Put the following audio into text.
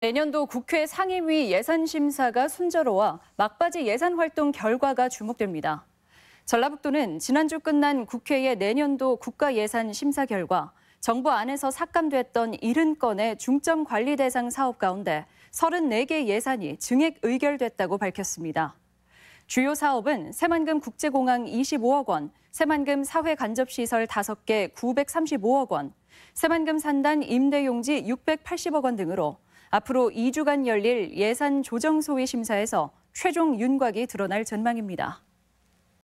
내년도 국회 상임위 예산심사가 순조로워 막바지 예산 활동 결과가 주목됩니다. 전라북도는 지난주 끝난 국회의 내년도 국가예산심사 결과 정부 안에서 삭감됐던 70건의 중점 관리 대상 사업 가운데 34개 예산이 증액 의결됐다고 밝혔습니다. 주요 사업은 새만금 국제공항 25억 원, 새만금 사회간접시설 5개 935억 원, 새만금 산단 임대용지 680억 원 등으로 앞으로 2주간 열릴 예산 조정 소위 심사에서 최종 윤곽이 드러날 전망입니다.